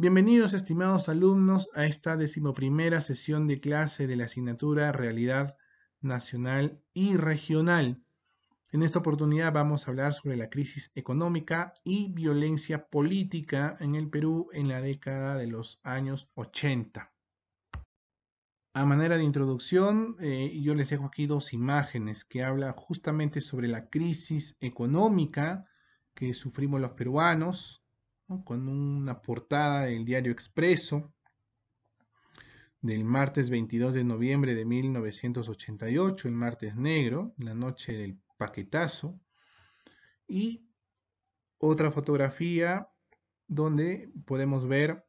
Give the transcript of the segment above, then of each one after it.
Bienvenidos, estimados alumnos, a esta decimoprimera sesión de clase de la asignatura Realidad Nacional y Regional. En esta oportunidad vamos a hablar sobre la crisis económica y violencia política en el Perú en la década de los años 80. A manera de introducción, eh, yo les dejo aquí dos imágenes que hablan justamente sobre la crisis económica que sufrimos los peruanos con una portada del diario Expreso del martes 22 de noviembre de 1988, el martes negro, la noche del paquetazo, y otra fotografía donde podemos ver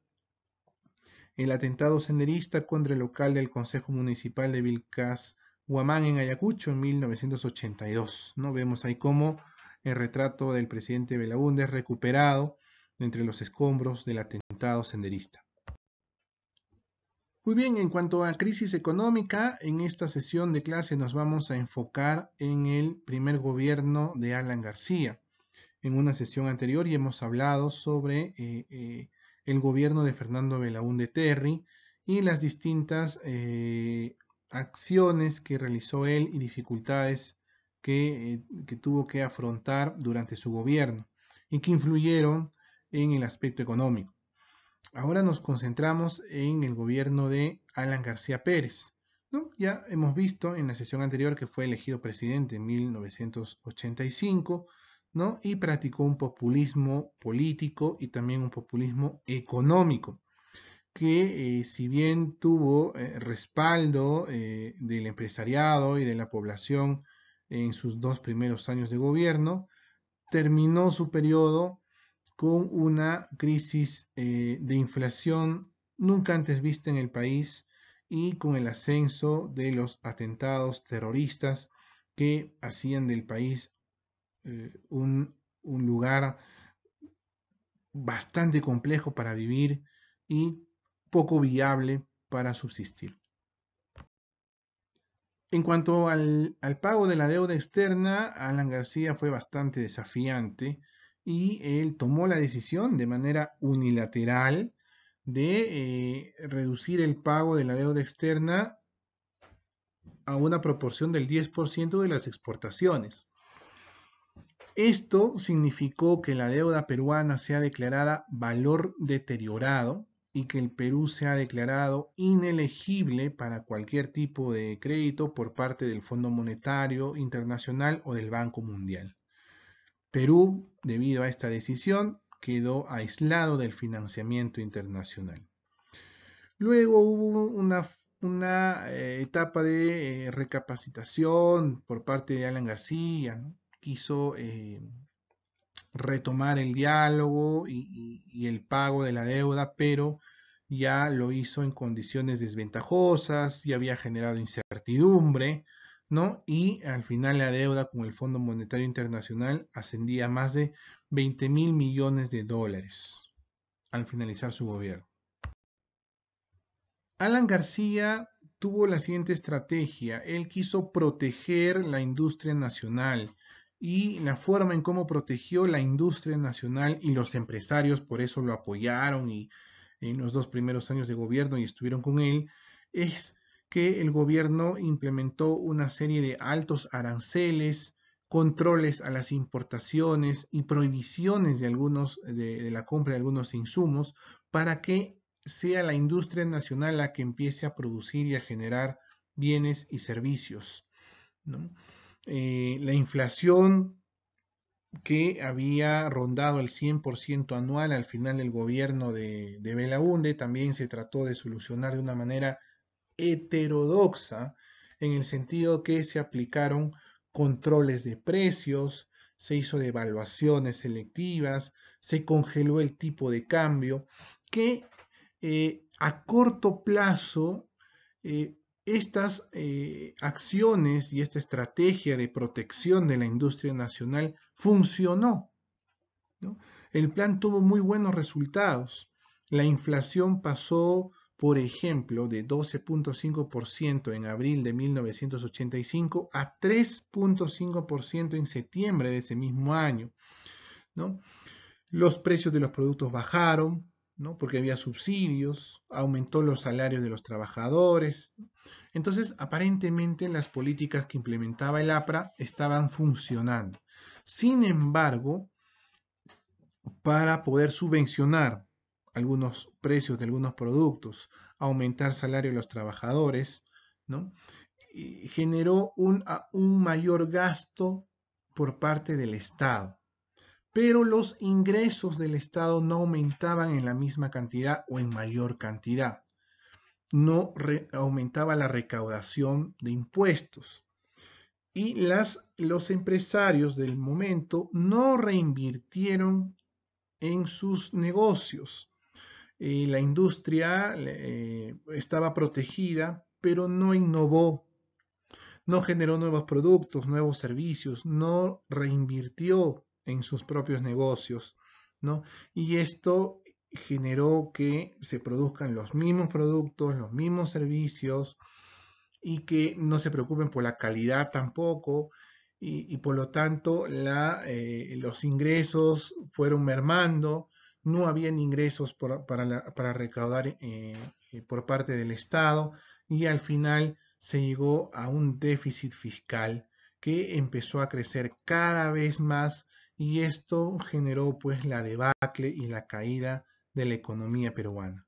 el atentado senderista contra el local del Consejo Municipal de Vilcas Huamán en Ayacucho en 1982. ¿no? Vemos ahí cómo el retrato del presidente Belaúnde es recuperado entre los escombros del atentado senderista. Muy bien, en cuanto a crisis económica, en esta sesión de clase nos vamos a enfocar en el primer gobierno de Alan García. En una sesión anterior ya hemos hablado sobre eh, eh, el gobierno de Fernando de Terry y las distintas eh, acciones que realizó él y dificultades que tuvo que afrontar durante su gobierno y que influyeron en el aspecto económico. Ahora nos concentramos en el gobierno de Alan García Pérez. Ya hemos visto en la sesión anterior que fue elegido presidente en 1985 ¿no? y practicó un populismo político y también un populismo económico que eh, si bien tuvo eh, respaldo eh, del empresariado y de la población en sus dos primeros años de gobierno, terminó su periodo con una crisis eh, de inflación nunca antes vista en el país y con el ascenso de los atentados terroristas que hacían del país eh, un, lugar bastante complejo para vivir y poco viable para subsistir. En cuanto al, al pago de la deuda externa, Alan García fue bastante desafiante y él tomó la decisión de manera unilateral de eh, reducir el pago de la deuda externa a una proporción del 10% de las exportaciones. Esto significó que la deuda peruana sea declarada valor deteriorado y que el Perú sea declarado inelegible para cualquier tipo de crédito por parte del Fondo Monetario Internacional o del Banco Mundial. Perú debido a esta decisión, quedó aislado del financiamiento internacional. Luego hubo una, eh, etapa de eh, recapacitación por parte de Alan García. Quiso eh, retomar el diálogo y, y, el pago de la deuda, pero ya lo hizo en condiciones desventajosas y había generado incertidumbre. ¿no? Y al final la deuda con el Fondo Monetario Internacional ascendía a más de 20 mil millones de dólares al finalizar su gobierno. Alan García tuvo la siguiente estrategia. Él quiso proteger la industria nacional y la forma en cómo protegió la industria nacional y los empresarios, por eso lo apoyaron y en los dos primeros años de gobierno y estuvieron con él, es que el gobierno implementó una serie de altos aranceles, controles a las importaciones y prohibiciones de algunos de, la compra de algunos insumos para que sea la industria nacional la que empiece a producir y a generar bienes y servicios. Eh, la inflación que había rondado el 100% anual al final del gobierno de, de Belaunde también se trató de solucionar de una manera heterodoxa en el sentido que se aplicaron controles de precios, se hizo devaluaciones selectivas, se congeló el tipo de cambio, que eh, a corto plazo eh, estas eh, acciones y esta estrategia de protección de la industria nacional funcionó. El plan tuvo muy buenos resultados. La inflación pasó por ejemplo, de 12.5% en abril de 1985 a 3.5% en septiembre de ese mismo año. ¿no? Los precios de los productos bajaron, ¿no? porque había subsidios, aumentó los salarios de los trabajadores. Entonces, aparentemente las políticas que implementaba el APRA estaban funcionando. Sin embargo, para poder subvencionar algunos precios de algunos productos, aumentar salario de los trabajadores, ¿no? generó un, un mayor gasto por parte del Estado. Pero los ingresos del Estado no aumentaban en la misma cantidad o en mayor cantidad. No aumentaba la recaudación de impuestos. Y las, los empresarios del momento no reinvirtieron en sus negocios la industria eh, estaba protegida, pero no innovó, no generó nuevos productos, nuevos servicios, no reinvirtió en sus propios negocios, ¿no? Y esto generó que se produzcan los mismos productos, los mismos servicios y que no se preocupen por la calidad tampoco y, por lo tanto eh, los ingresos fueron mermando no habían ingresos para, recaudar eh, eh, por parte del Estado y al final se llegó a un déficit fiscal que empezó a crecer cada vez más y esto generó pues la debacle y la caída de la economía peruana.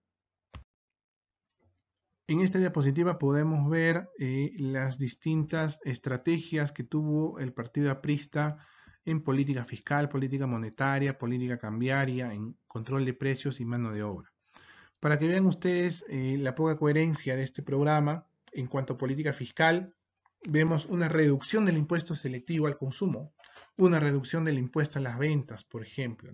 En esta diapositiva podemos ver eh, las distintas estrategias que tuvo el partido aprista en política fiscal, política monetaria, política cambiaria, en control de precios y mano de obra. Para que vean ustedes eh, la poca coherencia de este programa en cuanto a política fiscal, vemos una reducción del impuesto selectivo al consumo, una reducción del impuesto a las ventas, por ejemplo.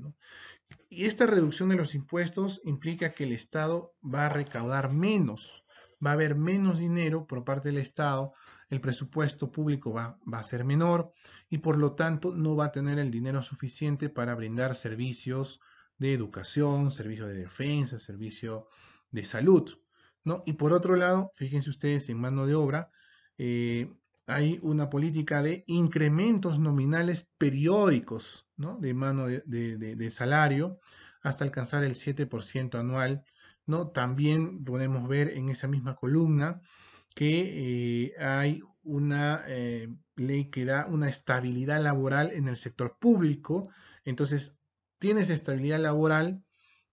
Y esta reducción de los impuestos implica que el Estado va a recaudar menos, va a haber menos dinero por parte del Estado, el presupuesto público va a ser menor y por lo tanto no va a tener el dinero suficiente para brindar servicios, de educación, servicio de defensa, servicio de salud. ¿no? Y por otro lado, fíjense ustedes en mano de obra, eh, hay una política de incrementos nominales periódicos ¿no? de mano de, salario hasta alcanzar el 7% anual. ¿no? También podemos ver en esa misma columna que eh, hay una eh, ley que da una estabilidad laboral en el sector público. Entonces, tienes estabilidad laboral,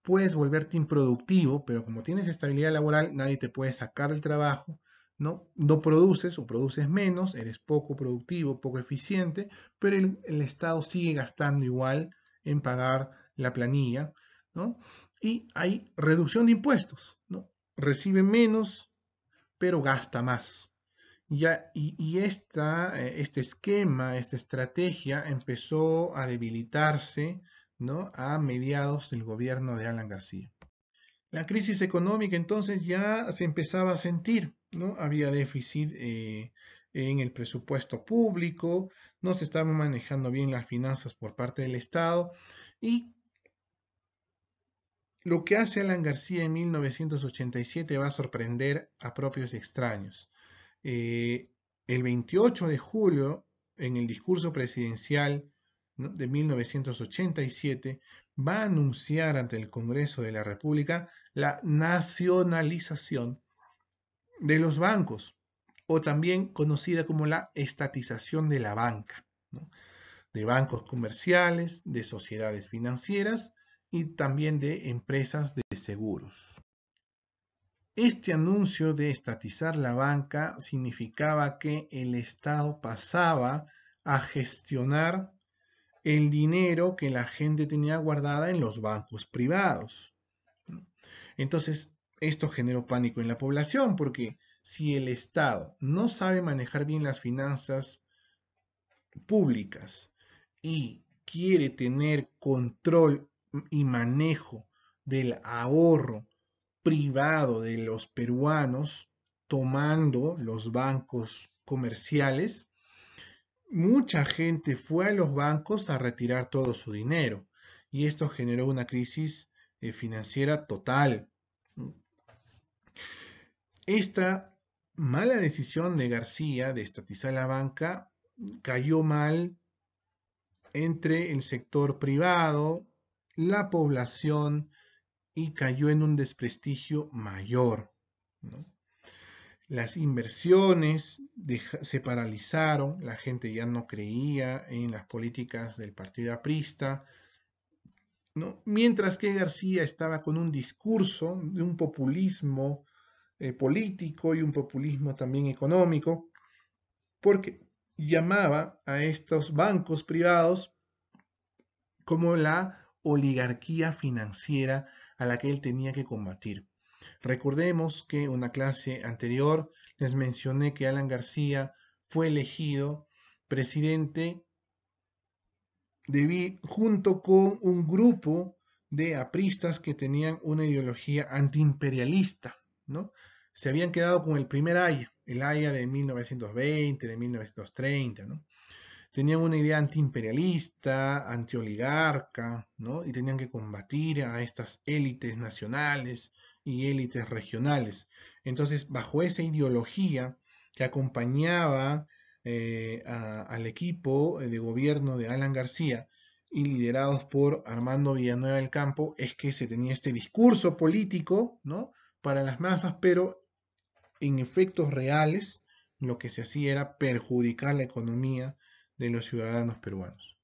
puedes volverte improductivo, pero como tienes estabilidad laboral, nadie te puede sacar el trabajo, ¿no? No produces o produces menos, eres poco productivo, poco eficiente, pero el, Estado sigue gastando igual en pagar la planilla, ¿no? Y hay reducción de impuestos, ¿no? Recibe menos, pero gasta más. Ya, y, y eh, este esquema, esta estrategia empezó a debilitarse ¿no? a mediados del gobierno de Alan García. La crisis económica entonces ya se empezaba a sentir, ¿no? Había déficit eh, en el presupuesto público, no se estaban manejando bien las finanzas por parte del Estado y lo que hace Alan García en 1987 va a sorprender a propios y extraños. Eh, el 28 de julio, en el discurso presidencial de 1987 va a anunciar ante el Congreso de la República la nacionalización de los bancos, o también conocida como la estatización de la banca, de bancos comerciales, de sociedades financieras y también de empresas de seguros. Este anuncio de estatizar la banca significaba que el Estado pasaba a gestionar el dinero que la gente tenía guardada en los bancos privados. Entonces, esto generó pánico en la población porque si el Estado no sabe manejar bien las finanzas públicas y quiere tener control y manejo del ahorro privado de los peruanos tomando los bancos comerciales, mucha gente fue a los bancos a retirar todo su dinero y esto generó una crisis eh, financiera total. Esta mala decisión de García de estatizar la banca cayó mal entre el sector privado, la población y cayó en un desprestigio mayor. ¿no? Las inversiones se paralizaron, la gente ya no creía en las políticas del partido aprista, ¿no? mientras que García estaba con un discurso de un populismo eh, político y un populismo también económico, porque llamaba a estos bancos privados como la oligarquía financiera a la que él tenía que combatir. Recordemos que en una clase anterior les mencioné que Alan García fue elegido presidente junto con un grupo de apristas que tenían una ideología antiimperialista, ¿no? Se habían quedado con el primer Haya, el Haya de 1920, de 1930, ¿no? Tenían una idea antiimperialista, antioligarca, ¿no? Y tenían que combatir a estas élites nacionales, y élites regionales. Entonces, bajo esa ideología que acompañaba eh, al equipo eh, de gobierno de Alan García y liderados por Armando Villanueva del Campo, es que se tenía este discurso político ¿no? para las masas, pero en efectos reales lo que se hacía era perjudicar la economía de los ciudadanos peruanos.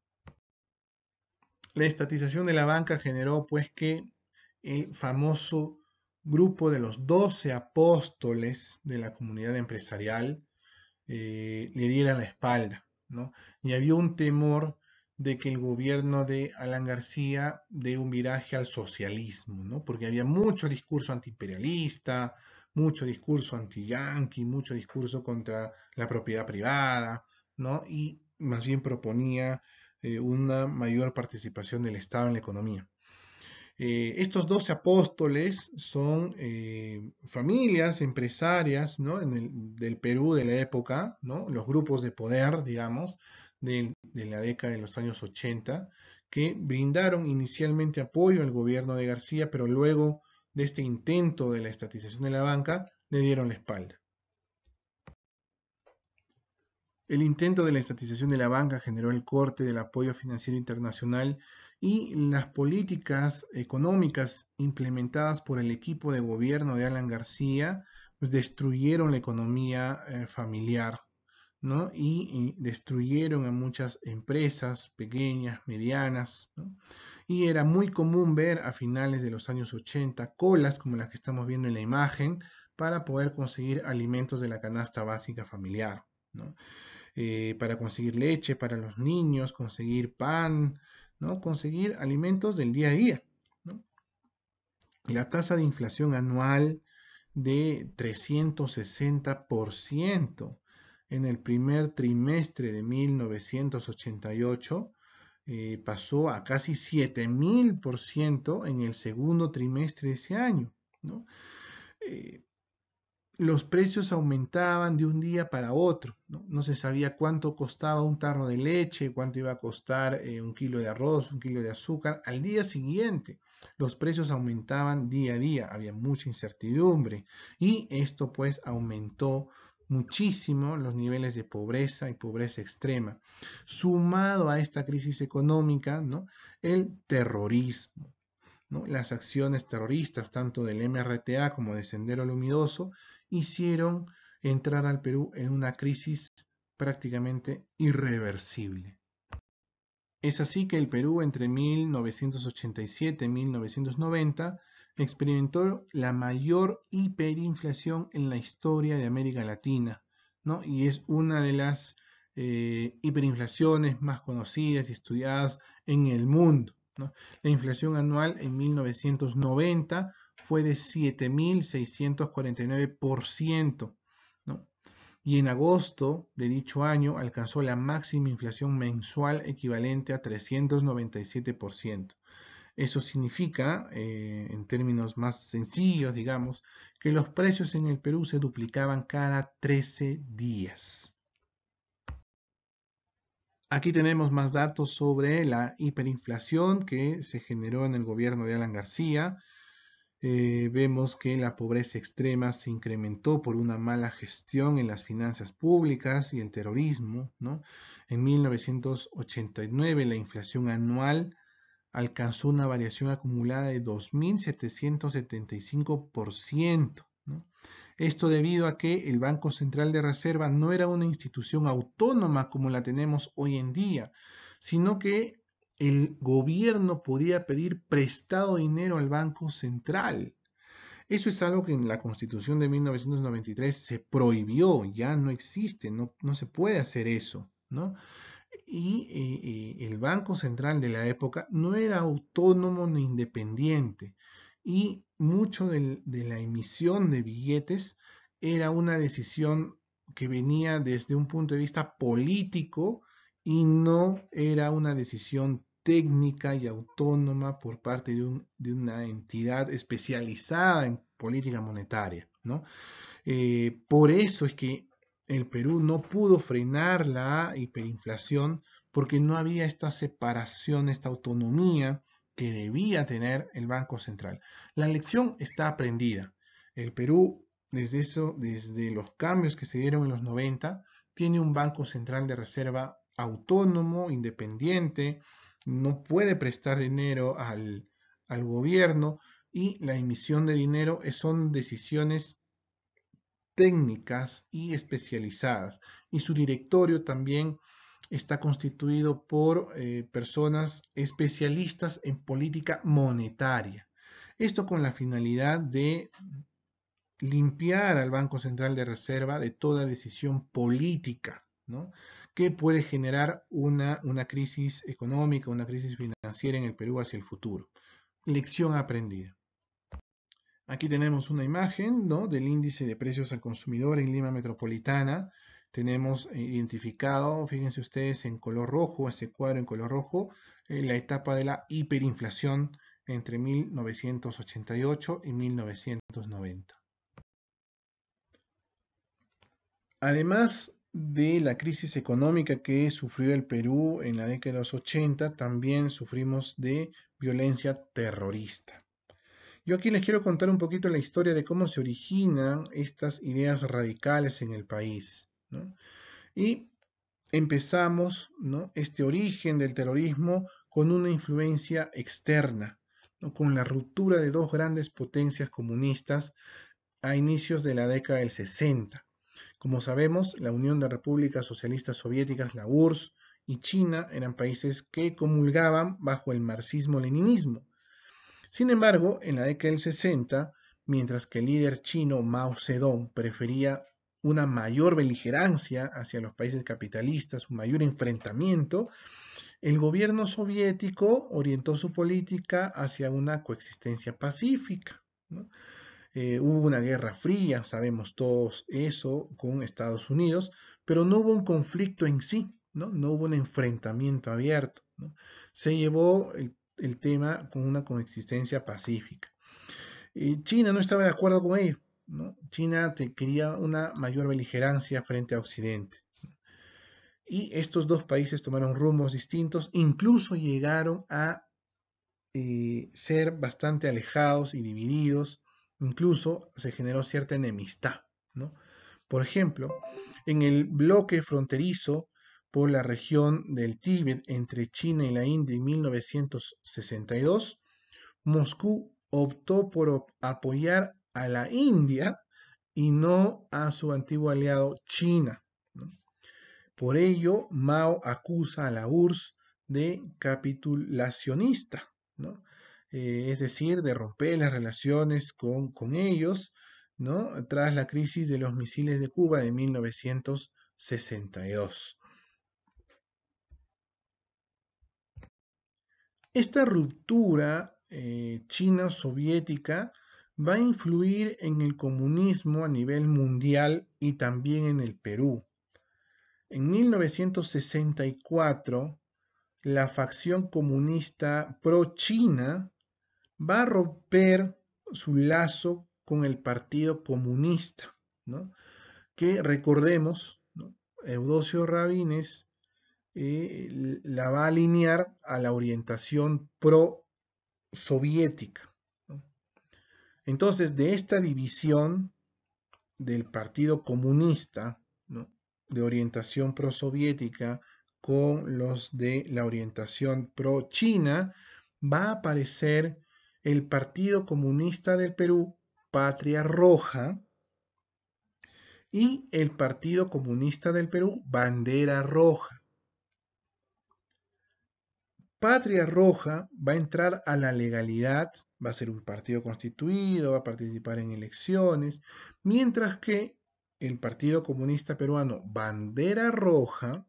La estatización de la banca generó pues que el famoso grupo de los 12 apóstoles de la comunidad empresarial eh, le dieran la espalda, ¿no? Y había un temor de que el gobierno de Alan García dé un viraje al socialismo, ¿no? Porque había mucho discurso antiimperialista, mucho discurso anti-yanqui, mucho discurso contra la propiedad privada, ¿no? Y más bien proponía eh, una mayor participación del Estado en la economía. Eh, estos 12 apóstoles son eh, familias empresarias del Perú de la época, ¿no? los grupos de poder, digamos, de, de, la década de los años 80, que brindaron inicialmente apoyo al gobierno de García, pero luego de este intento de la estatización de la banca, le dieron la espalda. El intento de la estatización de la banca generó el corte del apoyo financiero internacional y las políticas económicas implementadas por el equipo de gobierno de Alan García pues, destruyeron la economía eh, familiar, ¿no? Y, destruyeron a muchas empresas pequeñas, medianas, ¿no? Y era muy común ver a finales de los años 80 colas como las que estamos viendo en la imagen para poder conseguir alimentos de la canasta básica familiar, ¿no? Eh, para conseguir leche para los niños, conseguir pan, conseguir alimentos del día a día. La tasa de inflación anual de 360% en el primer trimestre de 1988 eh, pasó a casi 7000% en el segundo trimestre de ese año. ¿no? Eh, los precios aumentaban de un día para otro. ¿no? se sabía cuánto costaba un tarro de leche, cuánto iba a costar eh, un kilo de arroz, un kilo de azúcar. Al día siguiente, los precios aumentaban día a día, había mucha incertidumbre y esto pues aumentó muchísimo los niveles de pobreza y pobreza extrema. Sumado a esta crisis económica, ¿no? el terrorismo. ¿no? Las acciones terroristas, tanto del MRTA como de Sendero Luminoso, hicieron entrar al Perú en una crisis prácticamente irreversible. Es así que el Perú entre 1987 y 1990 experimentó la mayor hiperinflación en la historia de América Latina, ¿no? Y es una de las eh, hiperinflaciones más conocidas y estudiadas en el mundo. La inflación anual en 1990 fue de 7.649%. ¿no? Y en agosto de dicho año alcanzó la máxima inflación mensual equivalente a 397%. Eso significa, eh, en términos más sencillos, digamos, que los precios en el Perú se duplicaban cada 13 días. Aquí tenemos más datos sobre la hiperinflación que se generó en el gobierno de Alan García eh, vemos que la pobreza extrema se incrementó por una mala gestión en las finanzas públicas y el terrorismo. En 1989 la inflación anual alcanzó una variación acumulada de 2.775%. Esto debido a que el Banco Central de Reserva no era una institución autónoma como la tenemos hoy en día, sino que el gobierno podía pedir prestado dinero al Banco Central. Eso es algo que en la Constitución de 1993 se prohibió, ya no existe, no, no se puede hacer eso, ¿no? Y eh, eh, el Banco Central de la época no era autónomo ni independiente, y mucho de, de la emisión de billetes era una decisión que venía desde un punto de vista político y no era una decisión técnica y autónoma por parte de, una entidad especializada en política monetaria. ¿no? Eh, por eso es que el Perú no pudo frenar la hiperinflación porque no había esta separación, esta autonomía que debía tener el Banco Central. La lección está aprendida. El Perú, desde, eso, desde los cambios que se dieron en los 90, tiene un Banco Central de Reserva autónomo, independiente, no puede prestar dinero al, gobierno y la emisión de dinero son decisiones técnicas y especializadas. Y su directorio también está constituido por eh, personas especialistas en política monetaria. Esto con la finalidad de limpiar al Banco Central de Reserva de toda decisión política, ¿no? que puede generar una, una crisis económica, una crisis financiera en el Perú hacia el futuro. Lección aprendida. Aquí tenemos una imagen ¿no? del índice de precios al consumidor en Lima Metropolitana. Tenemos eh, identificado, fíjense ustedes, en color rojo, ese cuadro en color rojo, eh, la etapa de la hiperinflación entre 1988 y 1990. Además, de la crisis económica que sufrió el Perú en la década de los 80, también sufrimos de violencia terrorista. Yo aquí les quiero contar un poquito la historia de cómo se originan estas ideas radicales en el país. Y empezamos ¿no? este origen del terrorismo con una influencia externa, con la ruptura de dos grandes potencias comunistas a inicios de la década del 60. Como sabemos, la Unión de Repúblicas Socialistas Soviéticas, la URSS y China eran países que comulgaban bajo el marxismo-leninismo. Sin embargo, en la década del 60, mientras que el líder chino Mao Zedong prefería una mayor beligerancia hacia los países capitalistas, un mayor enfrentamiento, el gobierno soviético orientó su política hacia una coexistencia pacífica. Eh, hubo una guerra fría, sabemos todos eso, con Estados Unidos, pero no hubo un conflicto en sí, no, no hubo un enfrentamiento abierto. Se llevó el, tema con una coexistencia pacífica. China no estaba de acuerdo con ello. China quería una mayor beligerancia frente a Occidente. Y estos dos países tomaron rumbos distintos, incluso llegaron a eh, ser bastante alejados y divididos Incluso se generó cierta enemistad, ¿no? Por ejemplo, en el bloque fronterizo por la región del Tíbet entre China y la India en 1962, Moscú optó por apoyar a la India y no a su antiguo aliado China. Por ello, Mao acusa a la URSS de capitulacionista, ¿no? Eh, es decir, de romper las relaciones con, ellos, ¿no? Tras la crisis de los misiles de Cuba de 1962. Esta ruptura eh, china-soviética va a influir en el comunismo a nivel mundial y también en el Perú. En 1964, la facción comunista pro-China va a romper su lazo con el Partido Comunista, que recordemos, Eudosio Eudocio Rabines eh, la va a alinear a la orientación pro-soviética. Entonces, de esta división del Partido Comunista, de orientación pro-soviética con los de la orientación pro-China, va a aparecer el Partido Comunista del Perú, Patria Roja, y el Partido Comunista del Perú, Bandera Roja. Patria Roja va a entrar a la legalidad, va a ser un partido constituido, va a participar en elecciones, mientras que el Partido Comunista Peruano, Bandera Roja,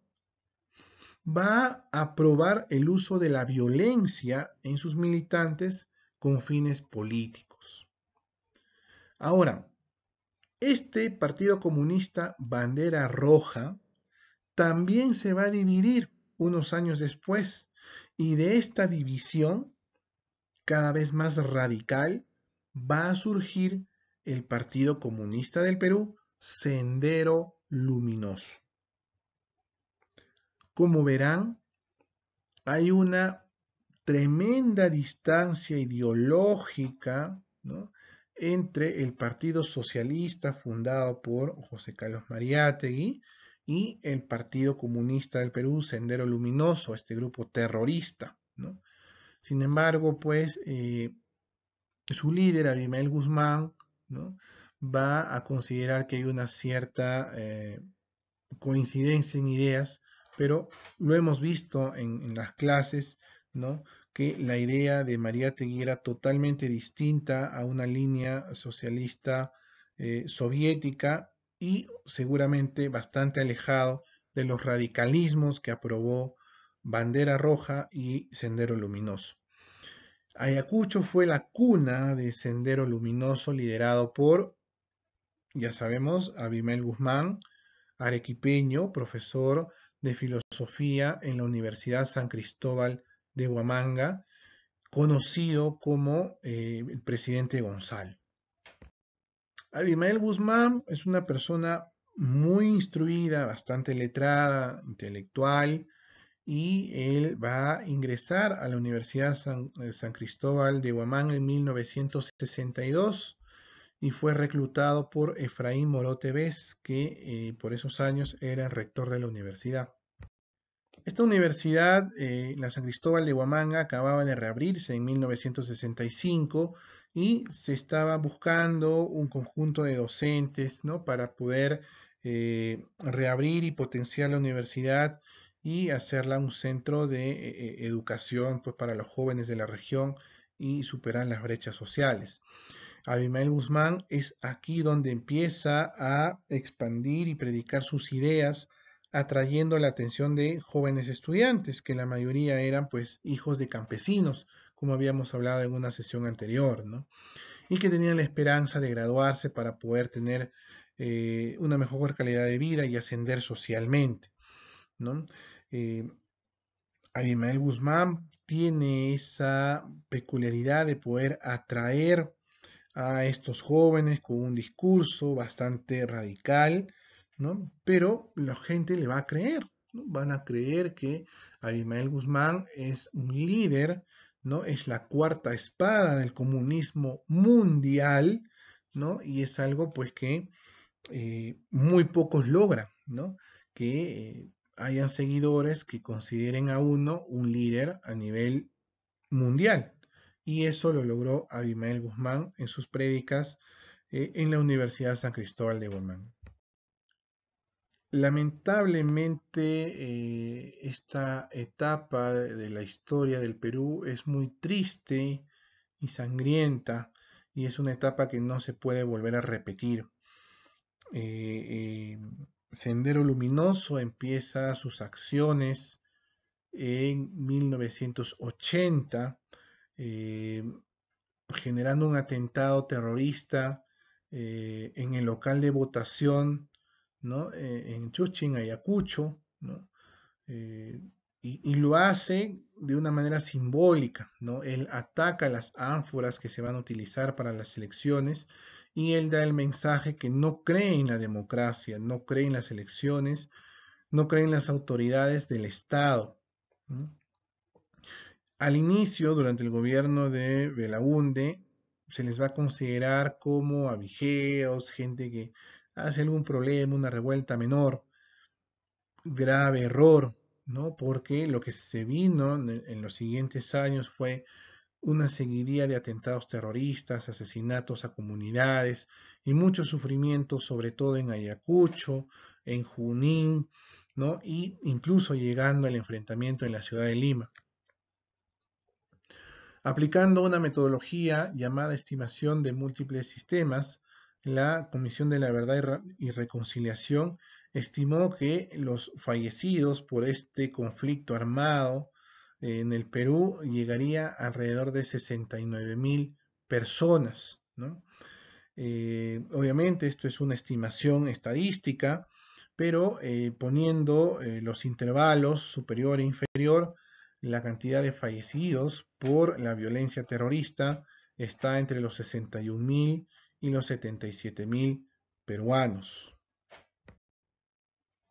va a aprobar el uso de la violencia en sus militantes con fines políticos. Ahora, este Partido Comunista Bandera Roja también se va a dividir unos años después y de esta división cada vez más radical va a surgir el Partido Comunista del Perú, Sendero Luminoso. Como verán, hay una tremenda distancia ideológica entre el Partido Socialista fundado por José Carlos Mariátegui y el Partido Comunista del Perú, Sendero Luminoso, este grupo terrorista. Sin embargo, pues eh, su líder, Abimael Guzmán, va a considerar que hay una cierta eh, coincidencia en ideas, pero lo hemos visto en las clases que la idea de María era totalmente distinta a una línea socialista eh, soviética y seguramente bastante alejado de los radicalismos que aprobó Bandera Roja y Sendero Luminoso. Ayacucho fue la cuna de Sendero Luminoso liderado por, ya sabemos, Abimel Guzmán, arequipeño, profesor de filosofía en la Universidad San Cristóbal de Huamanga, conocido como eh, el presidente Gonzalo. Abimael Guzmán es una persona muy instruida, bastante letrada, intelectual, y él va a ingresar a la Universidad San, eh, Cristóbal de Huamanga en 1962 y fue reclutado por Efraín Morote Vez, que eh, por esos años era rector de la universidad. Esta universidad, eh, la San Cristóbal de Huamanga, acababa de reabrirse en 1965 y se estaba buscando un conjunto de docentes ¿no? para poder eh, reabrir y potenciar la universidad y hacerla un centro de eh, e, educación pues, para los jóvenes de la región y superar las brechas sociales. Abimael Guzmán es aquí donde empieza a expandir y predicar sus ideas atrayendo la atención de jóvenes estudiantes, que la mayoría eran pues hijos de campesinos, como habíamos hablado en una sesión anterior, ¿no? Y que tenían la esperanza de graduarse para poder tener eh, una mejor calidad de vida y ascender socialmente, ¿no? Eh, Guzmán tiene esa peculiaridad de poder atraer a estos jóvenes con un discurso bastante radical, pero la gente le va a creer, Van a creer que Abimael Guzmán es un líder, ¿no? Es la cuarta espada del comunismo mundial, ¿no? Y es algo, pues, que eh, muy pocos logran, ¿no? Que eh, hayan seguidores que consideren a uno un líder a nivel mundial. Y eso lo logró Abimael Guzmán en sus prédicas eh, en la Universidad San Cristóbal de Guamán. Lamentablemente, eh, esta etapa de la historia del Perú es muy triste y sangrienta y es una etapa que no se puede volver a repetir. Eh, eh, Sendero Luminoso empieza sus acciones en 1980, generando un atentado terrorista en el local de votación eh, en Chuchín, Ayacucho, eh, y, lo hace de una manera simbólica, ¿no? Él ataca las ánforas que se van a utilizar para las elecciones y él da el mensaje que no cree en la democracia, no cree en las elecciones, no cree en las autoridades del Estado. Al inicio, durante el gobierno de Belaunde, se les va a considerar como avijeos, gente que hace algún problema, una revuelta menor, grave error, ¿no? Porque lo que se vino en los siguientes años fue una seguidilla de atentados terroristas, asesinatos a comunidades y mucho sufrimiento, sobre todo en Ayacucho, en Junín, ¿no? Y incluso llegando al enfrentamiento en la ciudad de Lima. Aplicando una metodología llamada estimación de múltiples sistemas, la Comisión de la Verdad y Reconciliación estimó que los fallecidos por este conflicto armado eh, en el Perú llegaría alrededor de 69 mil personas. Eh, obviamente esto es una estimación estadística, pero eh, poniendo los intervalos superior e inferior, la cantidad de fallecidos por la violencia terrorista está entre los 61 mil y los 77.000 peruanos.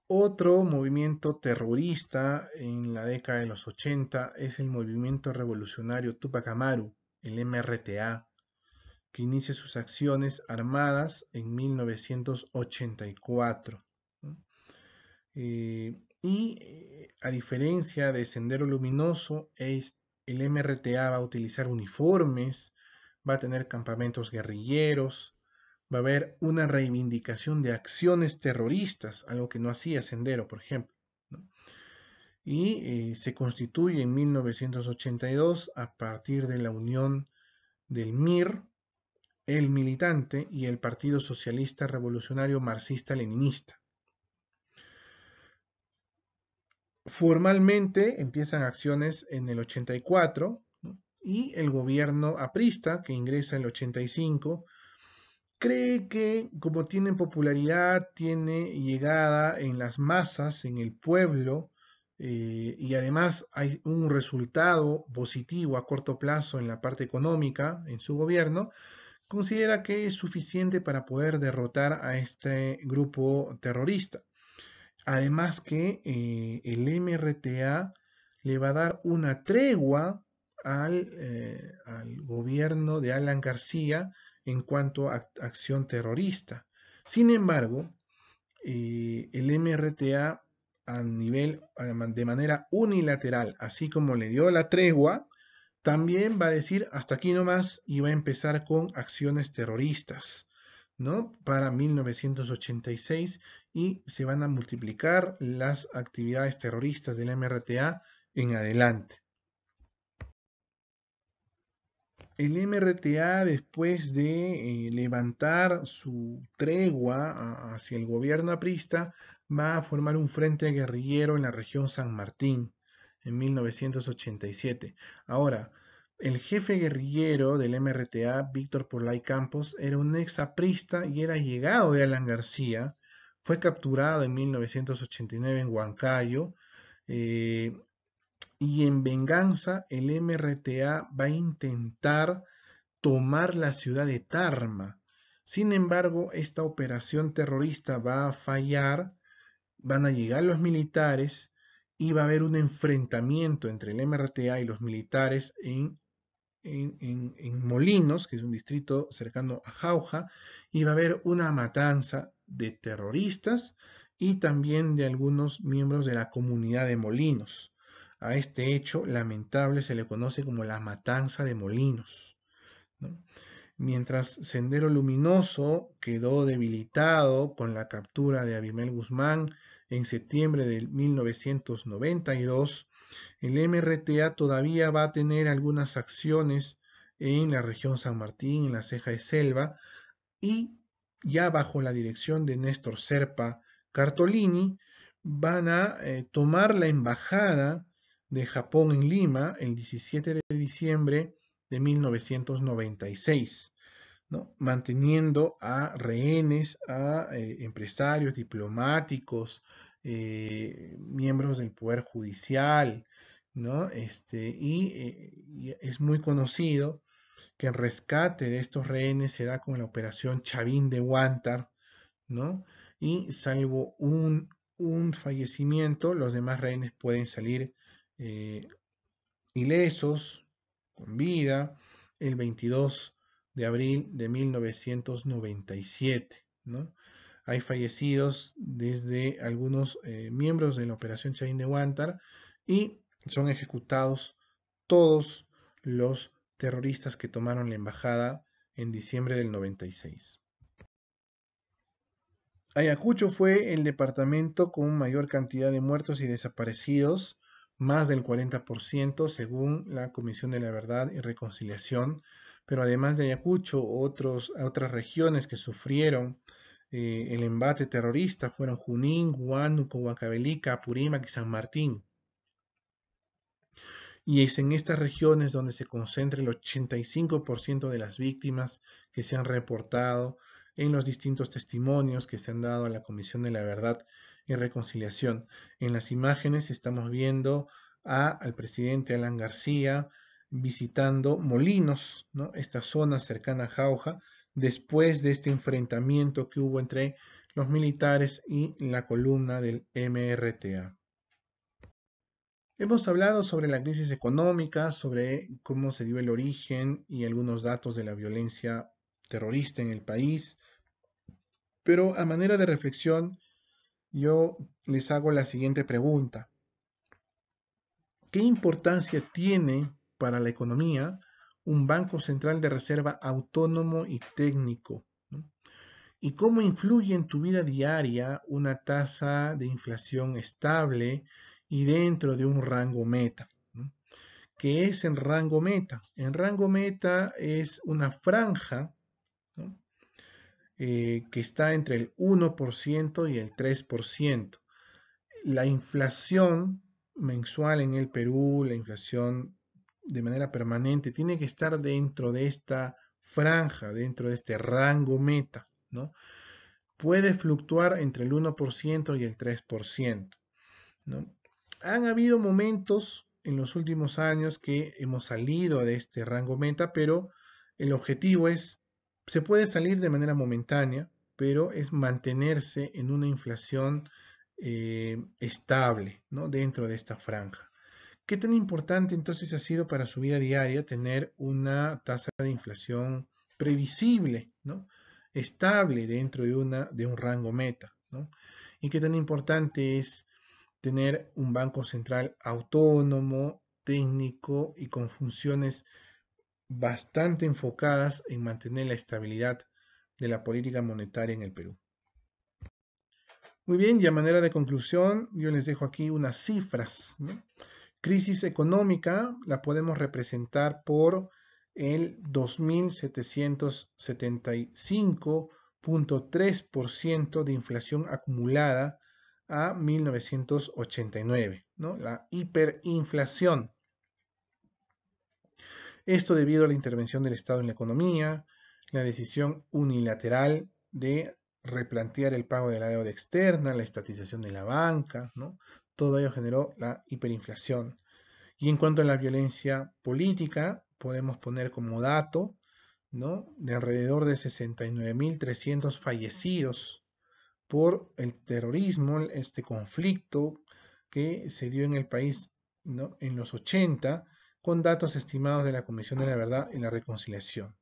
Otro movimiento terrorista en la década de los 80 es el movimiento revolucionario Tupac Amaru, el MRTA, que inicia sus acciones armadas en 1984. y eh, eh, a diferencia de Sendero Luminoso, el MRTA va a utilizar uniformes, va a tener campamentos guerrilleros, va a haber una reivindicación de acciones terroristas, algo que no hacía Sendero, por ejemplo. Y eh, se constituye en 1982 a partir de la unión del MIR, el militante y el Partido Socialista Revolucionario Marxista-Leninista. Formalmente empiezan acciones en el 84 y el gobierno aprista, que ingresa en el 85, cree que como tienen popularidad, tiene llegada en las masas, en el pueblo, eh, y además hay un resultado positivo a corto plazo en la parte económica, en su gobierno, considera que es suficiente para poder derrotar a este grupo terrorista. Además que eh, el MRTA le va a dar una tregua eh, al, gobierno de Alan García en cuanto a acción terrorista. Sin embargo, eh, el MRTA a nivel de manera unilateral, así como le dio la tregua, también va a decir hasta aquí nomás y va a empezar con acciones terroristas, ¿no? Para 1986 y se van a multiplicar las actividades terroristas del MRTA en adelante. El MRTA, después de eh, levantar su tregua hacia el gobierno aprista, va a formar un frente guerrillero en la región San Martín en 1987. Ahora, el jefe guerrillero del MRTA, Víctor Polay Campos, era un ex aprista y era llegado de Alan García. Fue capturado en 1989 en Huancayo. Eh, y en venganza el MRTA va a intentar tomar la ciudad de Tarma. Sin embargo, esta operación terrorista va a fallar, van a llegar los militares y va a haber un enfrentamiento entre el MRTA y los militares en, en Molinos, que es un distrito cercano a Jauja, y va a haber una matanza de terroristas y también de algunos miembros de la comunidad de Molinos. A este hecho lamentable se le conoce como la matanza de molinos. Mientras Sendero Luminoso quedó debilitado con la captura de Abimel Guzmán en septiembre de 1992, el MRTA todavía va a tener algunas acciones en la región San Martín, en la ceja de selva, y ya bajo la dirección de Néstor Serpa Cartolini, van a eh, tomar la embajada de Japón en Lima el 17 de diciembre de 1996, ¿no? manteniendo a rehenes, a eh, empresarios, diplomáticos, eh, miembros del Poder Judicial, ¿no? Este, eh, y, es muy conocido que el rescate de estos rehenes se da con la operación Chavín de Huántar, ¿no? Y salvo un, un fallecimiento, los demás rehenes pueden salir eh, ilesos, con vida, el 22 de abril de 1997. ¿no? Hay fallecidos desde algunos eh, miembros de la Operación Chain de Huántar y son ejecutados todos los terroristas que tomaron la embajada en diciembre del 96. Ayacucho fue el departamento con mayor cantidad de muertos y desaparecidos más del 40% según la Comisión de la Verdad y Reconciliación, pero además de Ayacucho, otros, otras regiones que sufrieron eh, el embate terrorista fueron Junín, Huánuco, Huacabelica, Apurímac y San Martín. Y es en estas regiones donde se concentra el 85% de las víctimas que se han reportado en los distintos testimonios que se han dado a la Comisión de la Verdad y reconciliación. En las imágenes estamos viendo a, al presidente Alan García visitando Molinos, esta zona cercana a Jauja, después de este enfrentamiento que hubo entre los militares y la columna del MRTA. Hemos hablado sobre la crisis económica, sobre cómo se dio el origen y algunos datos de la violencia terrorista en el país, pero a manera de reflexión, yo les hago la siguiente pregunta. ¿Qué importancia tiene para la economía un Banco Central de Reserva autónomo y técnico? ¿Y cómo influye en tu vida diaria una tasa de inflación estable y dentro de un rango meta? ¿Qué es el rango meta? En rango meta es una franja eh, que está entre el 1% y el 3%. La inflación mensual en el Perú, la inflación de manera permanente, tiene que estar dentro de esta franja, dentro de este rango meta, ¿no? Puede fluctuar entre el 1% y el 3%, ¿no? Han habido momentos en los últimos años que hemos salido de este rango meta, pero el objetivo es se puede salir de manera momentánea, pero es mantenerse en una inflación eh, estable ¿no? dentro de esta franja. ¿Qué tan importante entonces ha sido para su vida diaria tener una tasa de inflación previsible, ¿no? estable dentro de, una, de un rango meta? ¿Y qué tan importante es tener un banco central autónomo, técnico y con funciones bastante enfocadas en mantener la estabilidad de la política monetaria en el Perú. Muy bien, y a manera de conclusión, yo les dejo aquí unas cifras. Crisis económica la podemos representar por el 2.775.3% de inflación acumulada a 1989, ¿no? la hiperinflación. Esto debido a la intervención del Estado en la economía, la decisión unilateral de replantear el pago de la deuda externa, la estatización de la banca, ¿no? Todo ello generó la hiperinflación. Y en cuanto a la violencia política, podemos poner como dato, De alrededor de 69.300 fallecidos por el terrorismo, este conflicto que se dio en el país en los 80, con datos estimados de la Comisión de la Verdad y la Reconciliación.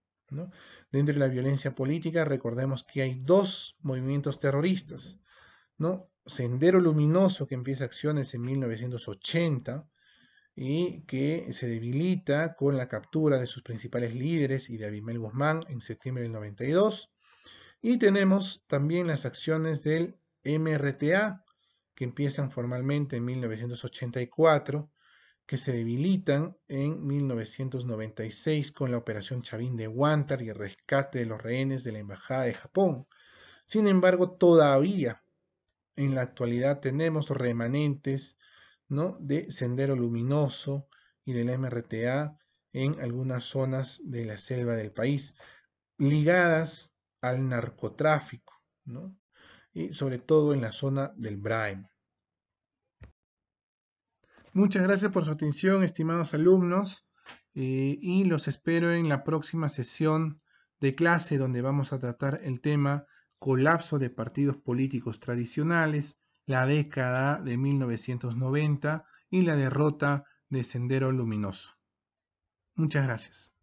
Dentro de la violencia política, recordemos que hay dos movimientos terroristas. ¿no? Sendero Luminoso, que empieza acciones en 1980 y que se debilita con la captura de sus principales líderes y de Abimel Guzmán en septiembre del 92. Y tenemos también las acciones del MRTA, que empiezan formalmente en 1984 que se debilitan en 1996 con la Operación Chavín de Huántar y el rescate de los rehenes de la Embajada de Japón. Sin embargo, todavía en la actualidad tenemos remanentes ¿no? de Sendero Luminoso y del MRTA en algunas zonas de la selva del país, ligadas al narcotráfico, ¿no? y sobre todo en la zona del Brahem. Muchas gracias por su atención, estimados alumnos, eh, y los espero en la próxima sesión de clase donde vamos a tratar el tema colapso de partidos políticos tradicionales, la década de 1990 y la derrota de Sendero Luminoso. Muchas gracias.